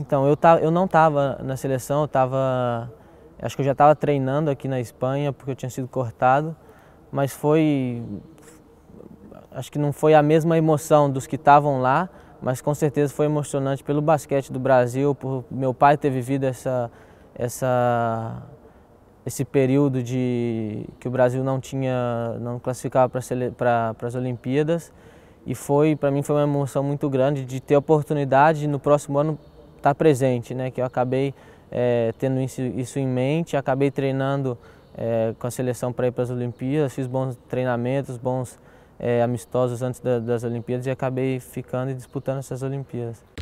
Então, eu, tá, eu não estava na seleção, eu estava acho que eu já estava treinando aqui na Espanha, porque eu tinha sido cortado, mas foi, acho que não foi a mesma emoção dos que estavam lá, mas com certeza foi emocionante pelo basquete do Brasil, por meu pai ter vivido essa, essa, esse período de que o Brasil não tinha, não classificava para as Olimpíadas e foi, para mim, foi uma emoção muito grande de ter a oportunidade no próximo ano estar tá presente, né? Que eu acabei é, tendo isso, isso, em mente, acabei treinando é, com a seleção para ir para as Olimpíadas, fiz bons treinamentos, bons é, amistosos antes da, das Olimpíadas e acabei ficando e disputando essas Olimpíadas.